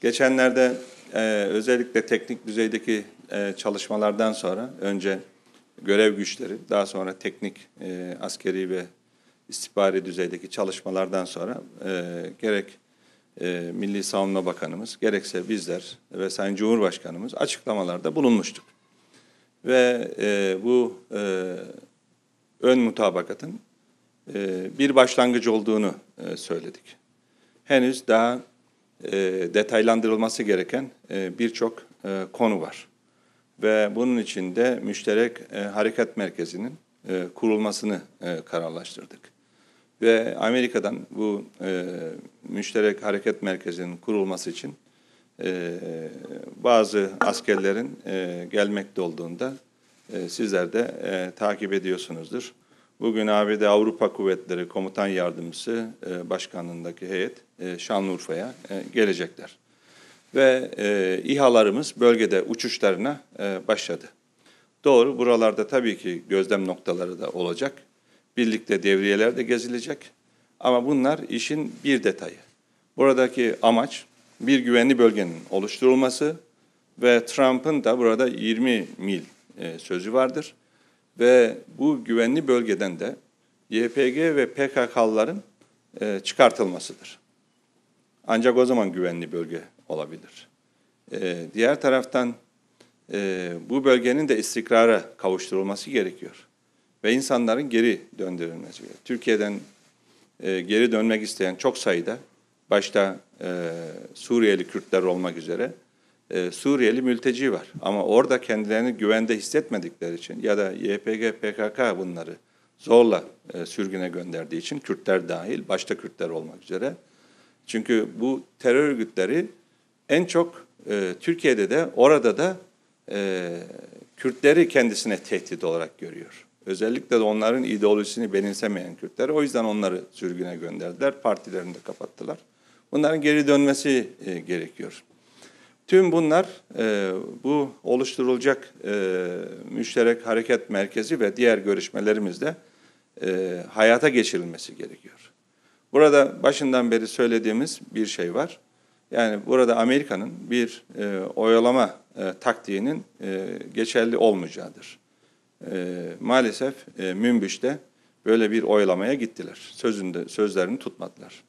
Geçenlerde e, özellikle teknik düzeydeki e, çalışmalardan sonra önce görev güçleri, daha sonra teknik, e, askeri ve istihbari düzeydeki çalışmalardan sonra e, gerek e, Milli Savunma Bakanımız, gerekse bizler ve Sayın Cumhurbaşkanımız açıklamalarda bulunmuştuk. Ve e, bu e, ön mutabakatın e, bir başlangıç olduğunu e, söyledik. Henüz daha e, detaylandırılması gereken e, birçok e, konu var. Ve bunun için de müşterek e, hareket merkezinin e, kurulmasını e, kararlaştırdık. Ve Amerika'dan bu e, müşterek hareket merkezinin kurulması için e, bazı askerlerin e, gelmekte olduğunda e, sizler de e, takip ediyorsunuzdur. Bugün ABD Avrupa Kuvvetleri Komutan Yardımcısı e, Başkanlığındaki heyet e, Şanlıurfa'ya e, gelecekler. Ve e, İHA'larımız bölgede uçuşlarına başladı. Doğru buralarda tabii ki gözlem noktaları da olacak. Birlikte devriyeler de gezilecek. Ama bunlar işin bir detayı. Buradaki amaç bir güvenli bölgenin oluşturulması ve Trump'ın da burada 20 mil sözü vardır. Ve bu güvenli bölgeden de YPG ve PKK'ların e, çıkartılmasıdır. Ancak o zaman güvenli bölge olabilir. E, diğer taraftan e, bu bölgenin de istikrara kavuşturulması gerekiyor. Ve insanların geri döndürülmesi gerekiyor. Türkiye'den geri dönmek isteyen çok sayıda, başta Suriyeli Kürtler olmak üzere, e, Suriyeli mülteci var. Ama orada kendilerini güvende hissetmedikleri için ya da YPG, PKK bunları zorla e, sürgüne gönderdiği için Kürtler dahil, başta Kürtler olmak üzere. Çünkü bu terör örgütleri en çok e, Türkiye'de de orada da e, Kürtleri kendisine tehdit olarak görüyor. Özellikle de onların ideolojisini benimsemeyen Kürtler. O yüzden onları sürgüne gönderdiler, partilerini de kapattılar. Bunların geri dönmesi gerekiyor. Tüm bunlar e, bu oluşturulacak e, müşterek hareket merkezi ve diğer görüşmelerimizde e, hayata geçirilmesi gerekiyor. Burada başından beri söylediğimiz bir şey var. Yani burada Amerika'nın bir e, oyalama taktiğinin geçerli olmayacağıdır. maalesef Münbiş'te böyle bir oylamaya gittiler. Sözünde sözlerini tutmadılar.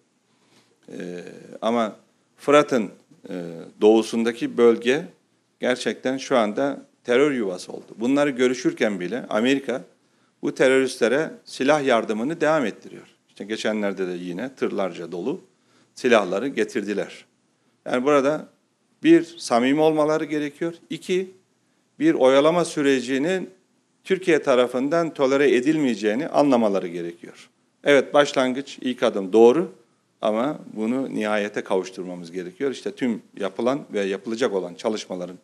ama Fırat'ın e, doğusundaki bölge gerçekten şu anda terör yuvası oldu. Bunları görüşürken bile Amerika bu teröristlere silah yardımını devam ettiriyor. İşte geçenlerde de yine tırlarca dolu silahları getirdiler. Yani burada bir samimi olmaları gerekiyor. İki, bir oyalama sürecinin Türkiye tarafından tolere edilmeyeceğini anlamaları gerekiyor. Evet başlangıç ilk adım doğru ama bunu nihayete kavuşturmamız gerekiyor. İşte tüm yapılan ve yapılacak olan çalışmaların